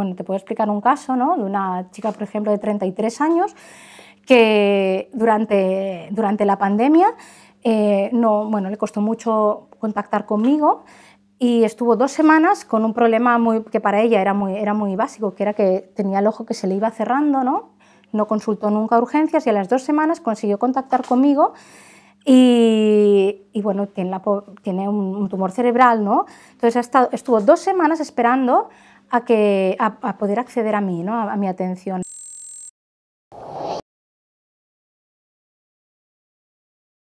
bueno, te puedo explicar un caso, ¿no? De una chica, por ejemplo, de 33 años que durante, durante la pandemia eh, no, bueno, le costó mucho contactar conmigo y estuvo dos semanas con un problema muy, que para ella era muy, era muy básico, que era que tenía el ojo que se le iba cerrando, ¿no? No consultó nunca urgencias y a las dos semanas consiguió contactar conmigo y, y, bueno, tiene, tiene, un, tumor cerebral, ¿no? Entonces ha estado, estuvo dos semanas esperando a, que, a, poder acceder a mí, ¿no? a mi atención.